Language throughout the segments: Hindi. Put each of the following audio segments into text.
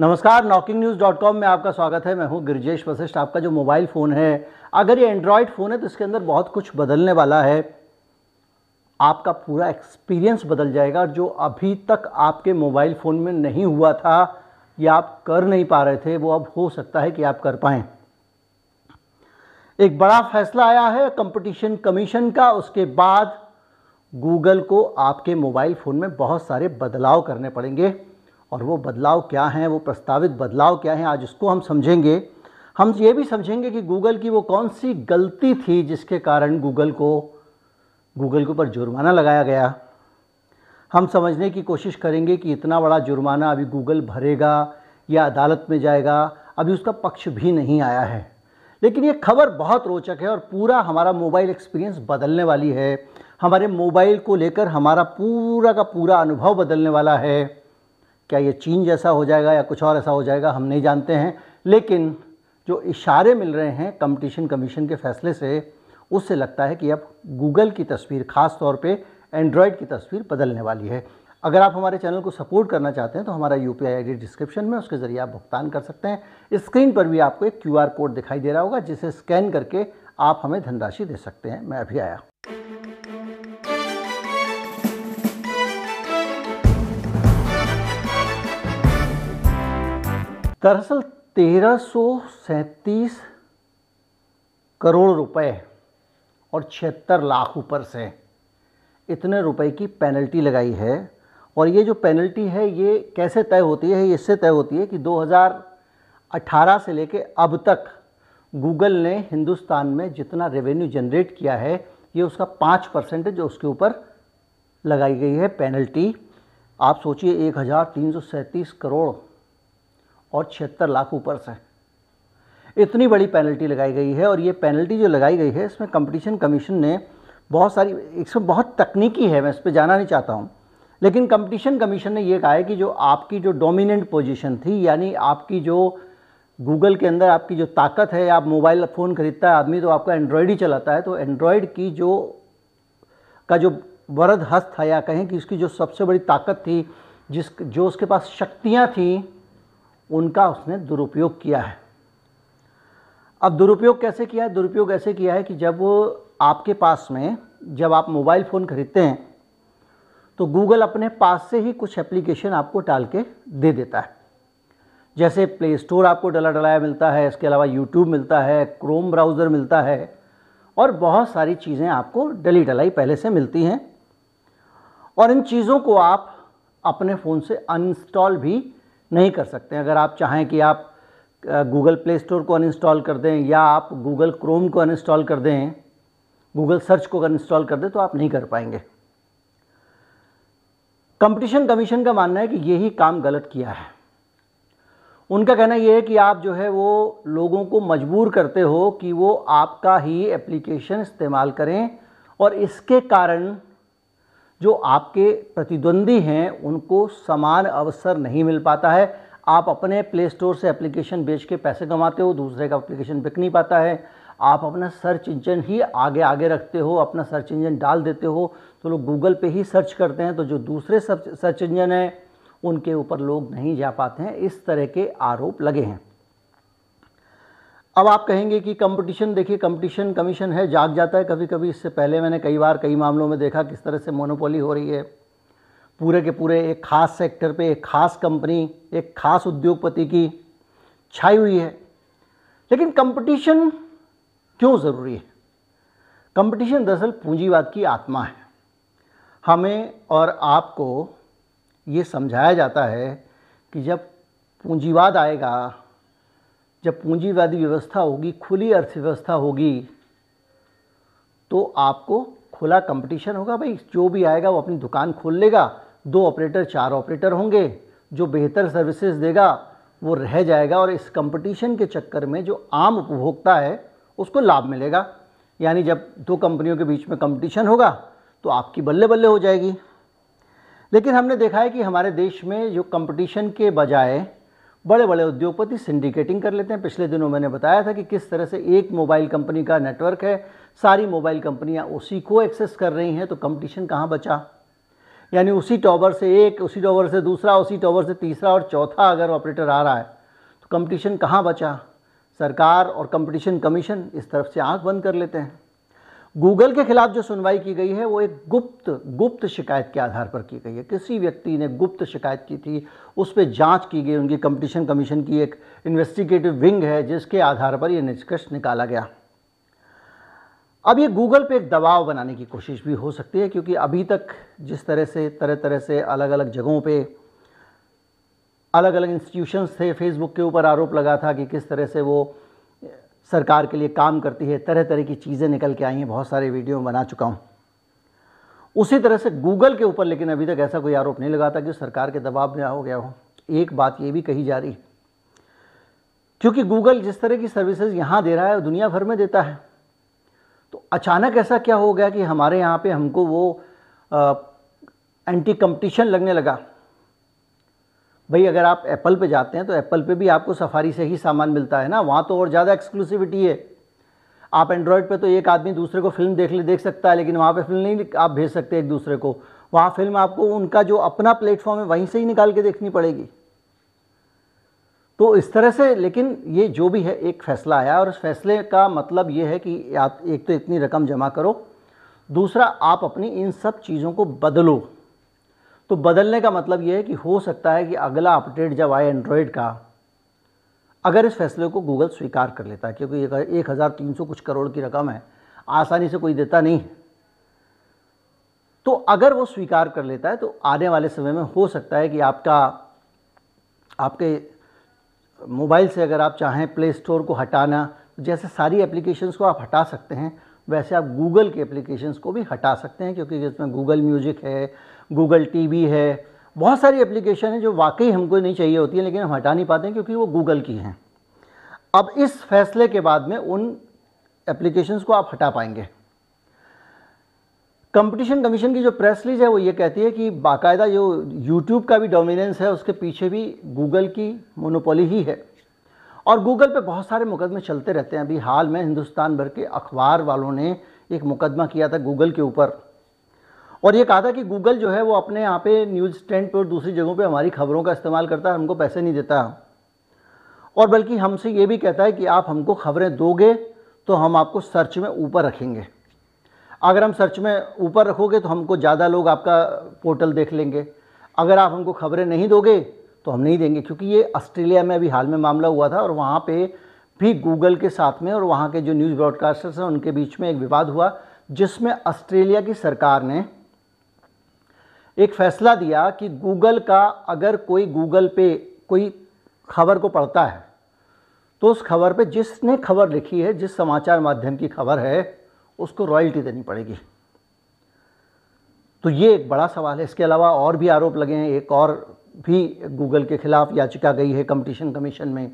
नमस्कार नॉकिंग न्यूज़ डॉट कॉम में आपका स्वागत है मैं हूं गिरजेश वशिष्ठ आपका जो मोबाइल फ़ोन है अगर ये एंड्रॉयड फ़ोन है तो इसके अंदर बहुत कुछ बदलने वाला है आपका पूरा एक्सपीरियंस बदल जाएगा जो अभी तक आपके मोबाइल फ़ोन में नहीं हुआ था या आप कर नहीं पा रहे थे वो अब हो सकता है कि आप कर पाए एक बड़ा फैसला आया है कंपटीशन कमीशन का उसके बाद गूगल को आपके मोबाइल फ़ोन में बहुत सारे बदलाव करने पड़ेंगे और वो बदलाव क्या हैं वो प्रस्तावित बदलाव क्या हैं आज उसको हम समझेंगे हम ये भी समझेंगे कि गूगल की वो कौन सी गलती थी जिसके कारण गूगल को गूगल के ऊपर जुर्माना लगाया गया हम समझने की कोशिश करेंगे कि इतना बड़ा जुर्माना अभी गूगल भरेगा या अदालत में जाएगा अभी उसका पक्ष भी नहीं आया है लेकिन ये खबर बहुत रोचक है और पूरा हमारा मोबाइल एक्सपीरियंस बदलने वाली है हमारे मोबाइल को लेकर हमारा पूरा का पूरा अनुभव बदलने वाला है क्या ये चीन जैसा हो जाएगा या कुछ और ऐसा हो जाएगा हम नहीं जानते हैं लेकिन जो इशारे मिल रहे हैं कंपटीशन कमीशन के फैसले से उससे लगता है कि अब गूगल की तस्वीर ख़ास तौर पे एंड्रॉयड की तस्वीर बदलने वाली है अगर आप हमारे चैनल को सपोर्ट करना चाहते हैं तो हमारा यू पी आई डिस्क्रिप्शन में उसके ज़रिए आप भुगतान कर सकते हैं स्क्रीन पर भी आपको एक क्यू कोड दिखाई दे रहा होगा जिसे स्कैन करके आप हमें धनराशि दे सकते हैं मैं अभी आया दरअसल तेरह करोड़ रुपए और छिहत्तर लाख ऊपर से इतने रुपए की पेनल्टी लगाई है और ये जो पेनल्टी है ये कैसे तय होती है इससे तय होती है कि 2018 से लेके अब तक गूगल ने हिंदुस्तान में जितना रेवेन्यू जनरेट किया है ये उसका पाँच परसेंट जो उसके ऊपर लगाई गई है पेनल्टी आप सोचिए एक हज़ार तीन सौ सैंतीस करोड़ और छिहत्तर लाख ऊपर से इतनी बड़ी पेनल्टी लगाई गई है और ये पेनल्टी जो लगाई गई है इसमें कंपटीशन कमीशन ने बहुत सारी इसमें बहुत तकनीकी है मैं इस पर जाना नहीं चाहता हूँ लेकिन कंपटीशन कमीशन ने ये कहा है कि जो आपकी जो डोमिनेंट पोजीशन थी यानी आपकी जो गूगल के अंदर आपकी जो ताकत है आप मोबाइल फ़ोन खरीदता है आदमी तो आपका एंड्रॉयड ही चलाता है तो एंड्रॉयड की जो का जो वरद हस्त था या कहें कि उसकी जो सबसे बड़ी ताकत थी जिस जो उसके पास शक्तियाँ थीं उनका उसने दुरुपयोग किया है अब दुरुपयोग कैसे किया है दुरुपयोग ऐसे किया है कि जब आपके पास में जब आप मोबाइल फ़ोन खरीदते हैं तो गूगल अपने पास से ही कुछ एप्लीकेशन आपको डाल के दे देता है जैसे प्ले स्टोर आपको डला डलाया मिलता है इसके अलावा यूट्यूब मिलता है क्रोम ब्राउज़र मिलता है और बहुत सारी चीज़ें आपको डली डलाई पहले से मिलती हैं और इन चीज़ों को आप अपने फ़ोन से अनइंस्टॉल भी नहीं कर सकते अगर आप चाहें कि आप गूगल प्ले स्टोर को अनइंस्टॉल कर दें या आप गूगल क्रोम को अनइंस्टॉल कर दें गूगल सर्च को अनइंस्टॉल कर दें तो आप नहीं कर पाएंगे कंपटीशन कमीशन का मानना है कि यही काम गलत किया है उनका कहना यह है कि आप जो है वो लोगों को मजबूर करते हो कि वो आपका ही एप्लीकेशन इस्तेमाल करें और इसके कारण जो आपके प्रतिद्वंदी हैं उनको समान अवसर नहीं मिल पाता है आप अपने प्ले स्टोर से एप्लीकेशन बेच के पैसे कमाते हो दूसरे का एप्लीकेशन बिक नहीं पाता है आप अपना सर्च इंजन ही आगे आगे रखते हो अपना सर्च इंजन डाल देते हो तो लोग गूगल पे ही सर्च करते हैं तो जो दूसरे सर्च इंजन हैं उनके ऊपर लोग नहीं जा पाते हैं इस तरह के आरोप लगे हैं अब आप कहेंगे कि कंपटीशन देखिए कंपटीशन कमीशन है जाग जाता है कभी कभी इससे पहले मैंने कई बार कई मामलों में देखा किस तरह से मोनोपोली हो रही है पूरे के पूरे एक खास सेक्टर पे एक खास कंपनी एक खास उद्योगपति की छाई हुई है लेकिन कंपटीशन क्यों ज़रूरी है कंपटीशन दरअसल पूंजीवाद की आत्मा है हमें और आपको ये समझाया जाता है कि जब पूंजीवाद आएगा जब पूंजीवादी व्यवस्था होगी खुली अर्थव्यवस्था होगी तो आपको खुला कंपटीशन होगा भाई जो भी आएगा वो अपनी दुकान खोल लेगा दो ऑपरेटर चार ऑपरेटर होंगे जो बेहतर सर्विसेज देगा वो रह जाएगा और इस कंपटीशन के चक्कर में जो आम उपभोक्ता है उसको लाभ मिलेगा यानी जब दो कंपनियों के बीच में कंपटीशन होगा तो आपकी बल्ले बल्ले हो जाएगी लेकिन हमने देखा है कि हमारे देश में जो कंपटीशन के बजाय बड़े बड़े उद्योगपति सिंडिकेटिंग कर लेते हैं पिछले दिनों मैंने बताया था कि किस तरह से एक मोबाइल कंपनी का नेटवर्क है सारी मोबाइल कंपनियां उसी को एक्सेस कर रही हैं तो कंपटीशन कहाँ बचा यानी उसी टॉवर से एक उसी टॉवर से दूसरा उसी टॉवर से तीसरा और चौथा अगर ऑपरेटर आ रहा है तो कंपटीशन कहाँ बचा सरकार और कंपटीशन कमीशन इस तरफ से आँख बंद कर लेते हैं गूगल के खिलाफ जो सुनवाई की गई है वो एक गुप्त गुप्त शिकायत के आधार पर की गई है किसी व्यक्ति ने गुप्त शिकायत की थी उस पर जांच की गई उनकी कंपटीशन कमीशन की एक इन्वेस्टिगेटिव विंग है जिसके आधार पर यह निष्कर्ष निकाला गया अब ये गूगल पे एक दबाव बनाने की कोशिश भी हो सकती है क्योंकि अभी तक जिस तरह से तरह तरह से अलग अलग जगहों पे अलग अलग इंस्टीट्यूशंस थे फेसबुक के ऊपर आरोप लगा था कि किस तरह से वो सरकार के लिए काम करती है तरह तरह की चीज़ें निकल के आई हैं बहुत सारे वीडियो बना चुका हूँ उसी तरह से गूगल के ऊपर लेकिन अभी तक ऐसा कोई आरोप नहीं लगाता कि सरकार के दबाव में हो गया हो एक बात ये भी कही जा रही है क्योंकि गूगल जिस तरह की सर्विसेज यहाँ दे रहा है दुनिया भर में देता है तो अचानक ऐसा क्या हो गया कि हमारे यहाँ पे हमको वो आ, एंटी कंपटीशन लगने लगा भाई अगर आप एप्पल पे जाते हैं तो एप्पल पे भी आपको सफारी से ही सामान मिलता है ना वहाँ तो और ज़्यादा एक्सक्लूसिविटी है आप एंड्रॉयड पे तो एक आदमी दूसरे को फिल्म देख ले देख सकता है लेकिन वहाँ पे फिल्म नहीं आप भेज सकते एक दूसरे को वहाँ फिल्म आपको उनका जो अपना प्लेटफॉर्म है वहीं से ही निकाल के देखनी पड़ेगी तो इस तरह से लेकिन ये जो भी है एक फैसला आया और उस फैसले का मतलब ये है कि आप एक तो इतनी रकम जमा करो दूसरा आप अपनी इन सब चीज़ों को बदलो तो बदलने का मतलब ये है कि हो सकता है कि अगला अपडेट जब आए एंड्रॉयड का अगर इस फैसले को गूगल स्वीकार कर लेता है क्योंकि एक हज़ार तीन सौ कुछ करोड़ की रकम है आसानी से कोई देता नहीं तो अगर वो स्वीकार कर लेता है तो आने वाले समय में हो सकता है कि आपका आपके मोबाइल से अगर आप चाहें प्ले स्टोर को हटाना जैसे सारी एप्लीकेशंस को आप हटा सकते हैं वैसे आप गूगल के एप्लीकेशंस को भी हटा सकते हैं क्योंकि इसमें गूगल म्यूजिक है गूगल टी है बहुत सारी एप्लीकेशन है जो वाकई हमको नहीं चाहिए होती हैं लेकिन हम हटा नहीं पाते हैं क्योंकि वो गूगल की हैं अब इस फैसले के बाद में उन एप्लीकेशंस को आप हटा पाएंगे कंपटीशन कमीशन की जो प्रेस लीज है वो ये कहती है कि बाकायदा जो यूट्यूब का भी डोमिनेंस है उसके पीछे भी गूगल की मोनोपोली ही है और गूगल पे बहुत सारे मुकदमे चलते रहते हैं अभी हाल में हिंदुस्तान भर के अखबार वालों ने एक मुकदमा किया था गूगल के ऊपर और ये कहा था कि गूगल जो है वो अपने यहाँ पे न्यूज़ स्टैंड पर और दूसरी जगहों पे हमारी खबरों का इस्तेमाल करता है हमको पैसे नहीं देता और बल्कि हमसे ये भी कहता है कि आप हमको खबरें दोगे तो हम आपको सर्च में ऊपर रखेंगे अगर हम सर्च में ऊपर रखोगे तो हमको ज़्यादा लोग आपका पोर्टल देख लेंगे अगर आप हमको खबरें नहीं दोगे तो हम नहीं देंगे क्योंकि ये ऑस्ट्रेलिया में अभी हाल में मामला हुआ था और वहाँ पे भी गूगल के साथ में और वहाँ के जो न्यूज़ ब्रॉडकास्टर्स हैं उनके बीच में एक विवाद हुआ जिसमें ऑस्ट्रेलिया की सरकार ने एक फैसला दिया कि गूगल का अगर कोई गूगल पे कोई खबर को पढ़ता है तो उस खबर पे जिसने खबर लिखी है जिस समाचार माध्यम की खबर है उसको रॉयल्टी देनी पड़ेगी तो ये एक बड़ा सवाल है इसके अलावा और भी आरोप लगे हैं एक और भी गूगल के खिलाफ याचिका गई है कंपटीशन कमीशन में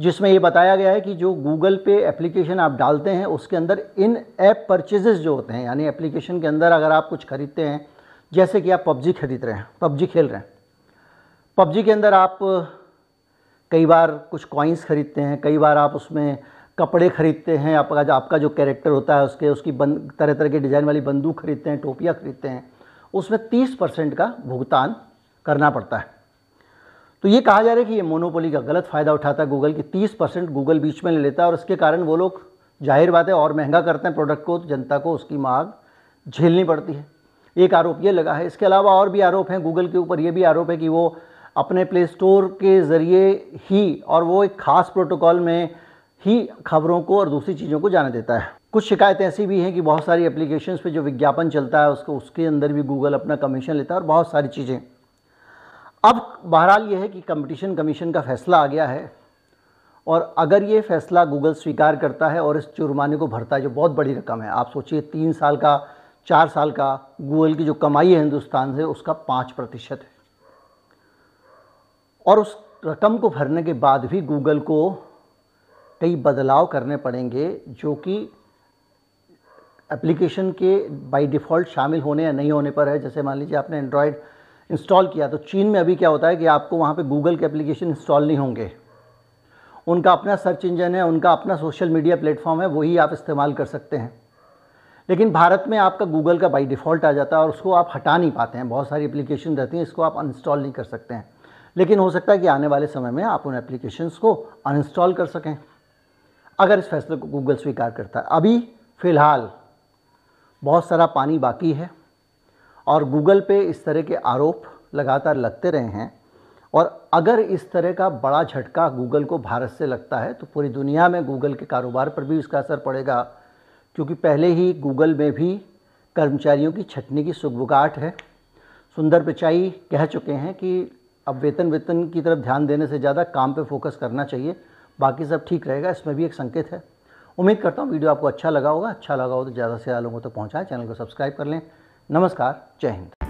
जिसमें ये बताया गया है कि जो गूगल पे एप्लीकेशन आप डालते हैं उसके अंदर इन ऐप परचेजेस जो होते हैं यानी एप्लीकेशन के अंदर अगर आप कुछ खरीदते हैं जैसे कि आप पबजी खरीद रहे हैं पबजी खेल रहे हैं पबजी के अंदर आप कई बार कुछ कॉइन्स खरीदते हैं कई बार आप उसमें कपड़े खरीदते हैं आपका जो आपका जो कैरेक्टर होता है उसके उसकी बंद तरह तरह के डिज़ाइन वाली बंदूक खरीदते हैं टोपियाँ खरीदते हैं उसमें तीस परसेंट का भुगतान करना पड़ता है तो ये कहा जा रहा है कि ये मोनोपोली का गलत फ़ायदा उठाता है गूगल की तीस परसेंट गूगल बीच में ले लेता है और इसके कारण वो लोग जाहिर बात है और महंगा करते हैं प्रोडक्ट को तो जनता को उसकी मांग झेलनी पड़ती है एक आरोप ये लगा है इसके अलावा और भी आरोप हैं गूगल के ऊपर ये भी आरोप है कि वो अपने प्ले स्टोर के ज़रिए ही और वो एक ख़ास प्रोटोकॉल में ही खबरों को और दूसरी चीज़ों को जाने देता है कुछ शिकायतें ऐसी भी हैं कि बहुत सारी एप्लीकेशन पर जो विज्ञापन चलता है उसको उसके अंदर भी गूगल अपना कमीशन लेता है और बहुत सारी चीज़ें अब बहरहाल यह है कि कंपटीशन कमीशन का फैसला आ गया है और अगर ये फैसला गूगल स्वीकार करता है और इस जुर्माने को भरता है जो बहुत बड़ी रकम है आप सोचिए तीन साल का चार साल का गूगल की जो कमाई है हिंदुस्तान से उसका पाँच प्रतिशत है और उस रकम को भरने के बाद भी गूगल को कई बदलाव करने पड़ेंगे जो कि एप्लीकेशन के बाय डिफ़ॉल्ट शामिल होने या नहीं होने पर है जैसे मान लीजिए आपने एंड्रॉयड इंस्टॉल किया तो चीन में अभी क्या होता है कि आपको वहाँ पे गूगल के एप्लीकेशन इंस्टॉल नहीं होंगे उनका अपना सर्च इंजन है उनका अपना सोशल मीडिया प्लेटफॉर्म है वही आप इस्तेमाल कर सकते हैं लेकिन भारत में आपका गूगल का बाई डिफ़ॉल्ट आ जाता है और उसको आप हटा नहीं पाते हैं बहुत सारी एप्लीकेशन रहती हैं इसको आप अनइंस्टॉल नहीं कर सकते हैं लेकिन हो सकता है कि आने वाले समय में आप उन एप्लीकेशंस को अनइंस्टॉल कर सकें अगर इस फैसले को गूगल स्वीकार करता है अभी फ़िलहाल बहुत सारा पानी बाकी है और गूगल पे इस तरह के आरोप लगातार लगते रहे हैं और अगर इस तरह का बड़ा झटका गूगल को भारत से लगता है तो पूरी दुनिया में गूगल के कारोबार पर भी इसका असर पड़ेगा क्योंकि पहले ही गूगल में भी कर्मचारियों की छटनी की सुगबुगाट है सुंदर पिचाई कह चुके हैं कि अब वेतन वेतन की तरफ ध्यान देने से ज़्यादा काम पे फोकस करना चाहिए बाकी सब ठीक रहेगा इसमें भी एक संकेत है उम्मीद करता हूँ वीडियो आपको अच्छा लगा होगा अच्छा लगा हो तो ज़्यादा से ज़्यादा लोगों तक तो पहुँचाएँ चैनल को सब्सक्राइब कर लें नमस्कार जय हिंद